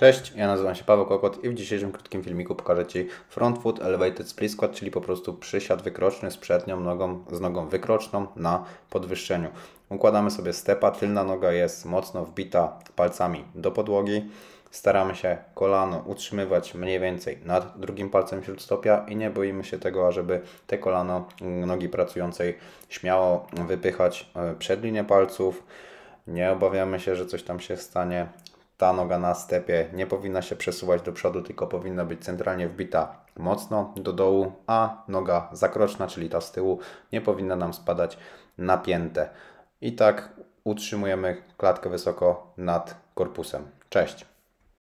Cześć, ja nazywam się Paweł Kokot i w dzisiejszym krótkim filmiku pokażę Ci front foot elevated split squat, czyli po prostu przysiad wykroczny z przednią nogą, z nogą wykroczną na podwyższeniu. Układamy sobie stepa, tylna noga jest mocno wbita palcami do podłogi. Staramy się kolano utrzymywać mniej więcej nad drugim palcem śródstopia i nie boimy się tego, ażeby te kolano nogi pracującej śmiało wypychać e, przed linię palców. Nie obawiamy się, że coś tam się stanie ta noga na stepie nie powinna się przesuwać do przodu, tylko powinna być centralnie wbita mocno do dołu, a noga zakroczna, czyli ta z tyłu, nie powinna nam spadać napięte. I tak utrzymujemy klatkę wysoko nad korpusem. Cześć!